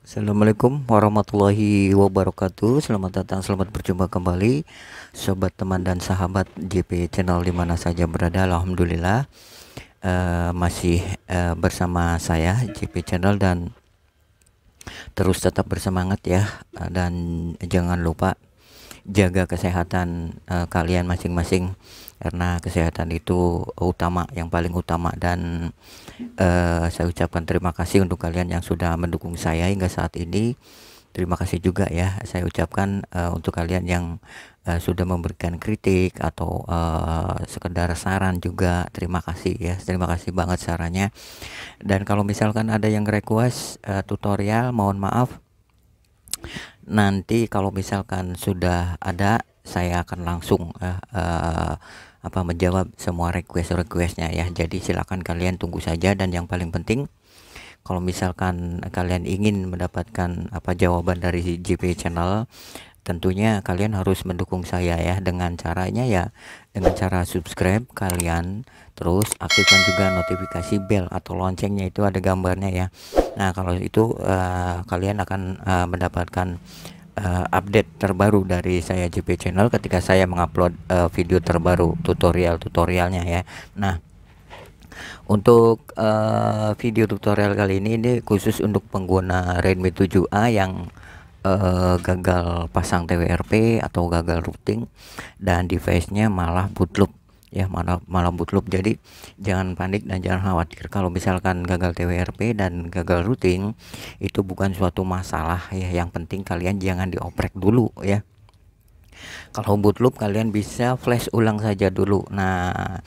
Assalamualaikum warahmatullahi wabarakatuh Selamat datang, selamat berjumpa kembali Sobat teman dan sahabat JP Channel dimana saja berada Alhamdulillah Eh, masih uh, bersama saya JP Channel dan terus tetap bersemangat ya eh, dan jangan lupa jaga kesehatan uh, kalian masing-masing karena kesehatan itu utama yang paling utama dan uh, saya ucapkan terima kasih untuk kalian yang sudah mendukung saya hingga saat ini terima kasih juga ya saya ucapkan uh, untuk kalian yang uh, sudah memberikan kritik atau uh, sekedar saran juga terima kasih ya terima kasih banget sarannya dan kalau misalkan ada yang request uh, tutorial mohon maaf nanti kalau misalkan sudah ada saya akan langsung uh, uh, apa menjawab semua request requestnya ya jadi silakan kalian tunggu saja dan yang paling penting kalau misalkan kalian ingin mendapatkan apa jawaban dari GP channel tentunya kalian harus mendukung saya ya dengan caranya ya dengan cara subscribe kalian terus aktifkan juga notifikasi bell atau loncengnya itu ada gambarnya ya nah kalau itu uh, kalian akan uh, mendapatkan uh, update terbaru dari saya GP channel ketika saya mengupload uh, video terbaru tutorial tutorialnya ya nah untuk uh, video tutorial kali ini ini khusus untuk pengguna Redmi 7A yang uh, gagal pasang TWRP atau gagal routing dan device-nya malah bootloop ya malah malah bootloop jadi jangan panik dan jangan khawatir kalau misalkan gagal TWRP dan gagal routing itu bukan suatu masalah ya yang penting kalian jangan dioprek dulu ya kalau bootloop kalian bisa flash ulang saja dulu nah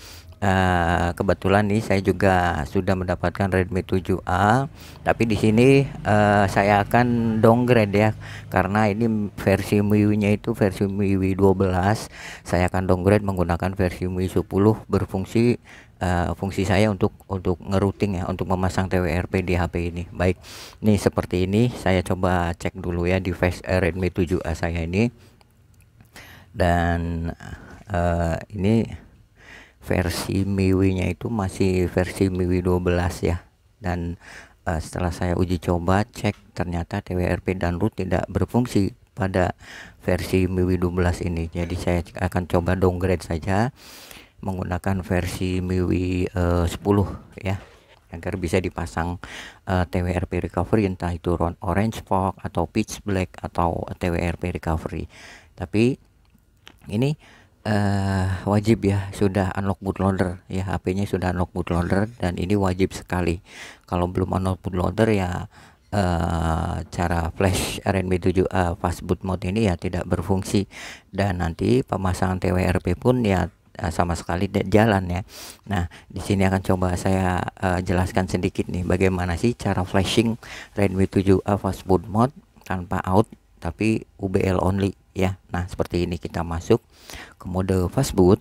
uh, kebetulan nih saya juga sudah mendapatkan Redmi 7A tapi di sini uh, saya akan downgrade ya karena ini versi MIUI-nya itu versi MIUI 12 saya akan downgrade menggunakan versi MIUI 10 berfungsi uh, fungsi saya untuk untuk ngerouting ya untuk memasang TWRP di HP ini baik nih seperti ini saya coba cek dulu ya di face uh, Redmi 7A saya ini dan uh, ini versi MIUI-nya itu masih versi MIUI 12 ya dan uh, setelah saya uji coba cek ternyata TWRP dan root tidak berfungsi pada versi MIUI 12 ini jadi saya akan coba downgrade saja menggunakan versi MIUI uh, 10 ya agar bisa dipasang uh, eh, TWRP recovery entah itu orange fog atau pitch black atau TWRP recovery tapi ini uh, wajib ya sudah unlock bootloader ya HP-nya sudah unlock bootloader dan ini wajib sekali kalau belum unlock bootloader ya Uh, cara flash RNB7 uh, eh, fastboot mode ini ya tidak berfungsi dan nanti pemasangan TWRP pun ya sama sekali tidak jalan ya. Nah, di sini akan coba saya uh, jelaskan sedikit nih bagaimana sih cara flashing RNB7 uh, fastboot mode tanpa out tapi UBL only ya nah seperti ini kita masuk ke mode fastboot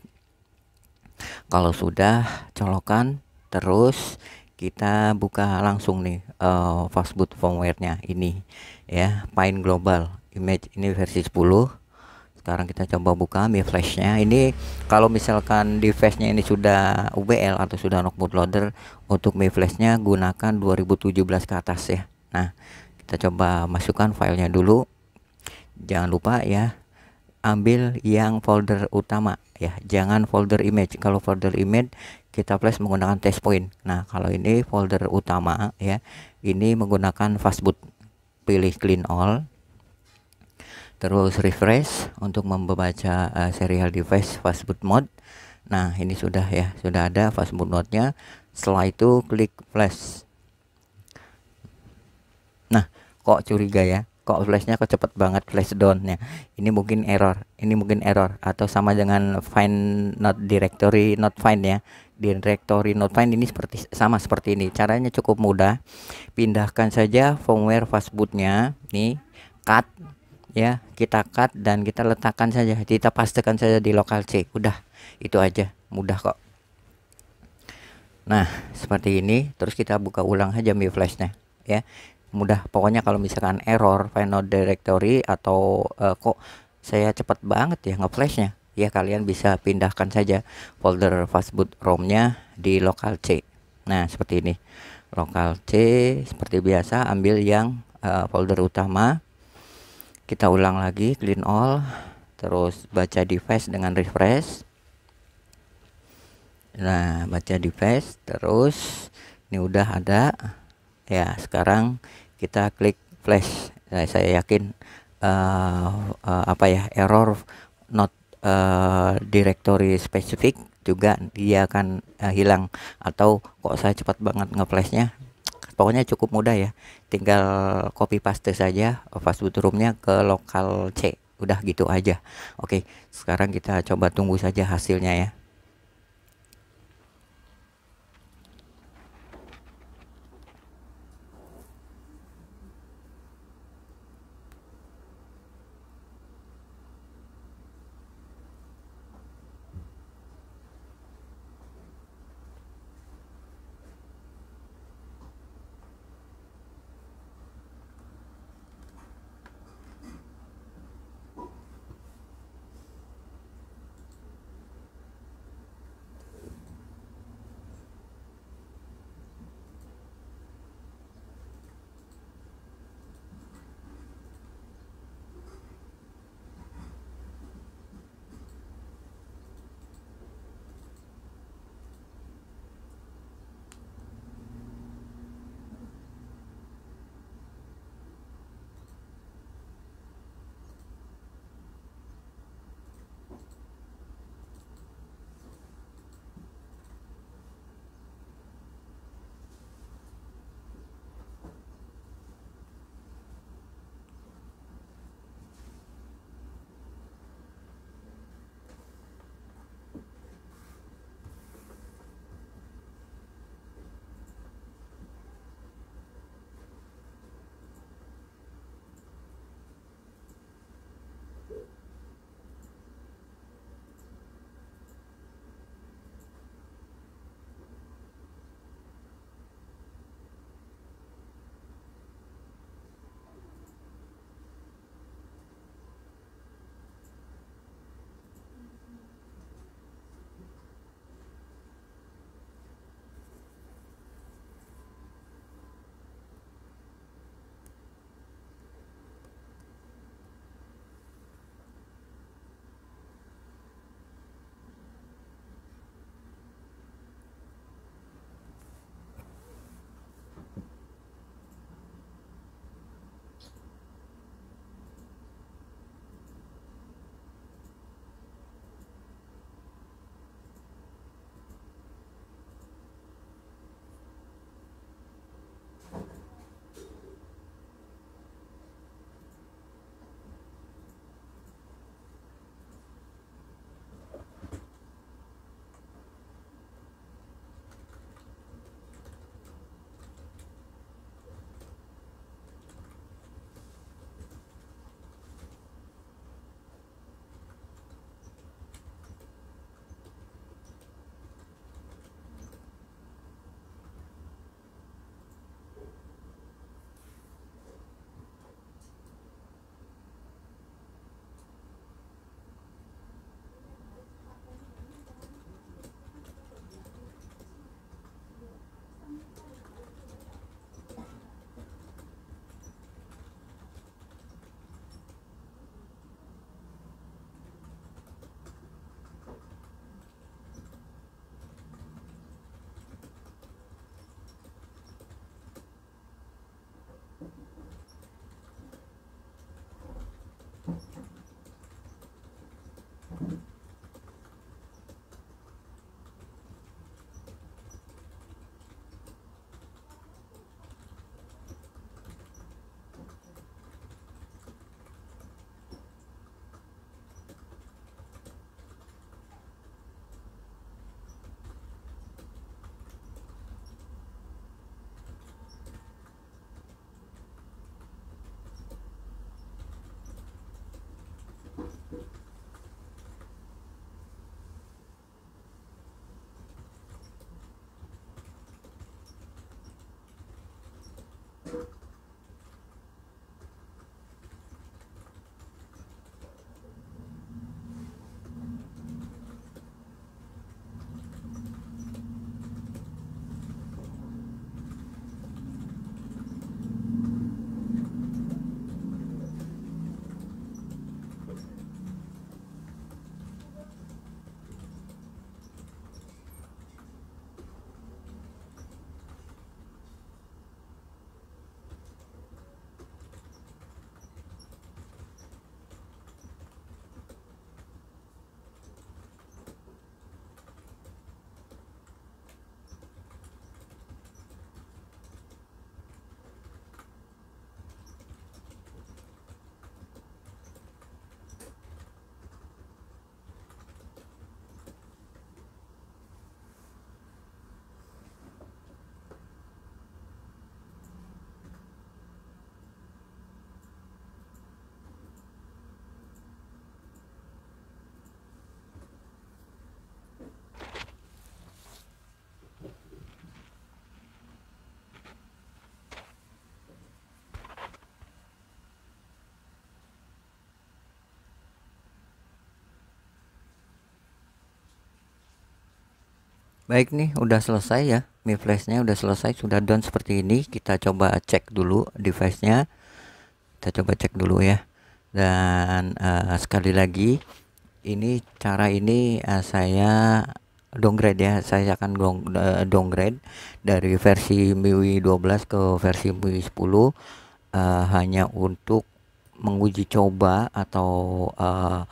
kalau sudah colokan terus kita buka langsung nih uh, eh, fastboot firmware nya ini ya Pine Global Image ini versi 10 sekarang kita coba buka Mi Flash nya ini kalau misalkan device nya ini sudah UBL atau sudah No bootloader untuk Mi Flash nya gunakan 2017 ke atas ya nah kita coba masukkan filenya dulu jangan lupa ya ambil yang folder utama ya jangan folder image kalau folder image kita flash menggunakan test point nah kalau ini folder utama ya ini menggunakan fastboot pilih clean all terus refresh untuk membaca uh, serial device fastboot mode nah ini sudah ya sudah ada fastboot mode nya setelah itu klik flash nah kok curiga ya kok flashnya kok cepet banget flash downnya ini mungkin error ini mungkin error atau sama dengan find not directory not find ya directory not find ini seperti sama seperti ini caranya cukup mudah pindahkan saja firmware fastbootnya nih cut ya kita cut dan kita letakkan saja kita pastikan saja di lokal C udah itu aja mudah kok nah seperti ini terus kita buka ulang aja mi flashnya ya mudah pokoknya kalau misalkan error final directory atau uh, kok saya cepat banget ya ngeflashnya ya kalian bisa pindahkan saja folder fastboot romnya di lokal C nah seperti ini lokal C seperti biasa ambil yang uh, folder utama kita ulang lagi clean all terus baca device dengan refresh nah baca device terus ini udah ada ya sekarang kita klik flash nah, saya yakin uh, uh, apa ya error not uh, directory specific juga dia akan uh, hilang atau kok saya cepat banget ngeflashnya pokoknya cukup mudah ya tinggal copy paste saja roomnya ke lokal C udah gitu aja oke sekarang kita coba tunggu saja hasilnya ya Baik nih, udah selesai ya. Mi flashnya udah selesai, sudah done seperti ini. Kita coba cek dulu device-nya. Kita coba cek dulu ya. Dan uh, sekali lagi, ini cara ini uh, saya downgrade ya. Saya akan eh, downgrade dari versi MIUI 12 ke versi MIUI 10 uh, hanya untuk menguji coba atau uh,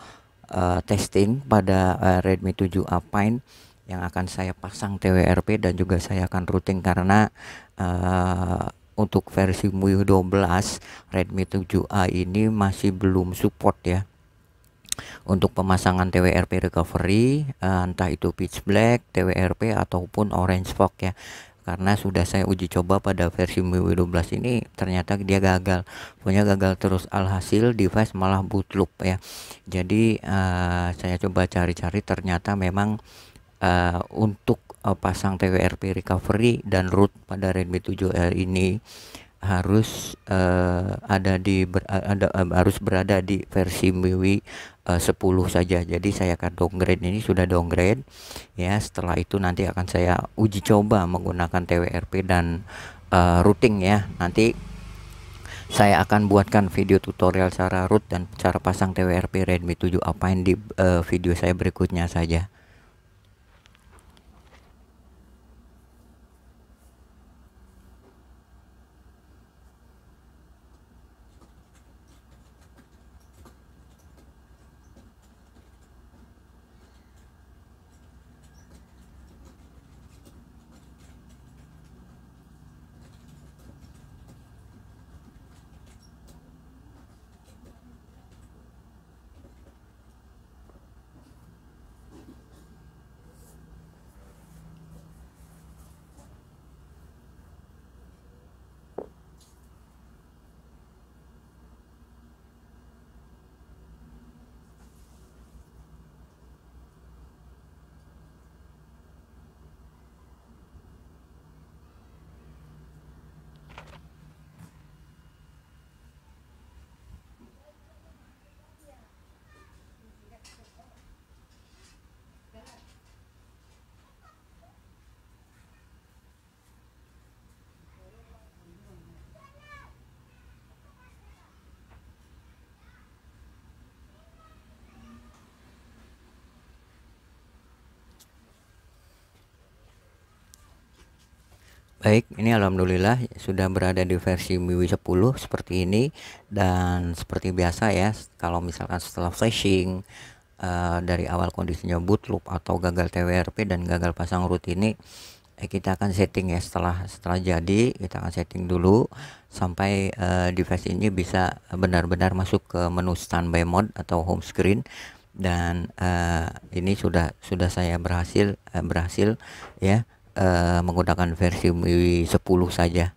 uh, testing pada uh, Redmi 7A Pine yang akan saya pasang TWRP dan juga saya akan routing karena uh, untuk versi MIUI 12 Redmi 7A ini masih belum support ya untuk pemasangan TWRP recovery uh, entah itu pitch black, TWRP ataupun orange fog ya karena sudah saya uji coba pada versi MIUI 12 ini ternyata dia gagal punya gagal terus alhasil device malah bootloop ya jadi uh, saya coba cari-cari ternyata memang uh, untuk uh, pasang TWRP recovery dan root pada Redmi 7L ini harus uh, ada di ber, ada uh, harus berada di versi MIUI uh, 10 saja. Jadi saya akan downgrade ini sudah downgrade ya. Setelah itu nanti akan saya uji coba menggunakan TWRP dan uh, routing ya. Nanti saya akan buatkan video tutorial cara root dan cara pasang TWRP Redmi 7 Alpine di uh, video saya berikutnya saja. Baik, ini alhamdulillah sudah berada di versi MIUI 10 seperti ini dan seperti biasa ya, kalau misalkan setelah flashing uh, dari awal kondisinya boot loop atau gagal TWRP dan gagal pasang root ini eh, kita akan setting ya setelah setelah jadi kita akan setting dulu sampai uh, device ini bisa benar-benar masuk ke menu standby mode atau home screen dan uh, ini sudah sudah saya berhasil uh, berhasil ya uh, menggunakan versi MIUI 10 saja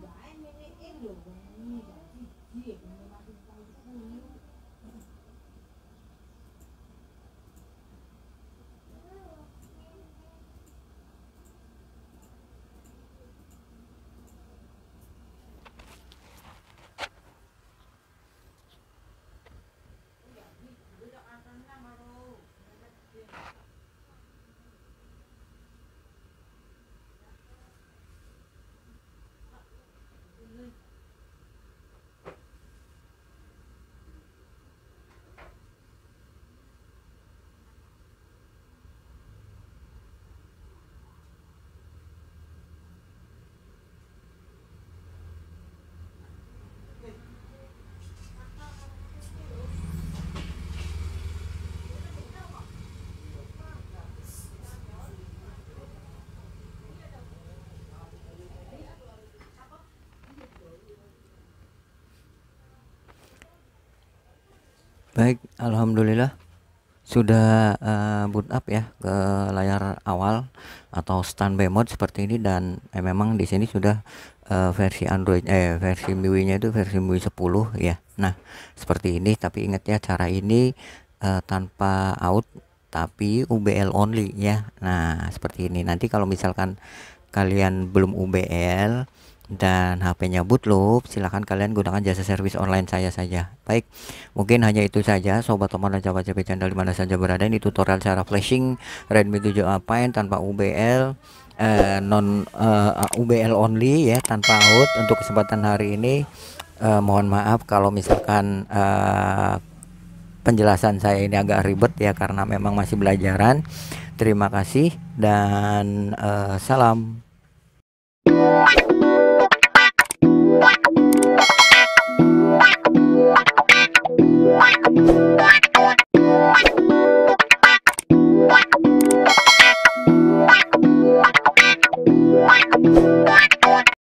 外面那一路，外面那几几。Baik, alhamdulillah sudah uh, boot up ya ke layar awal atau standby mode seperti ini dan eh, memang di sini sudah uh, versi Android eh versi MIUI-nya itu versi MIUI 10 ya. Nah, seperti ini tapi ingat ya cara ini uh, tanpa out tapi UBL only ya. Nah, seperti ini. Nanti kalau misalkan kalian belum UBL dan HP-nya bootloop, silahkan kalian gunakan jasa servis online saya saja. Baik, mungkin hanya itu saja sobat teman dan sahabat CP channel dimana saja berada ini tutorial cara flashing Redmi 7A Pine tanpa UBL eh, non eh, ah, UBL only ya tanpa out untuk kesempatan hari ini eh, mohon maaf kalau misalkan eh, penjelasan saya ini agak ribet ya karena memang masih belajaran. Terima kasih dan eh, salam. What?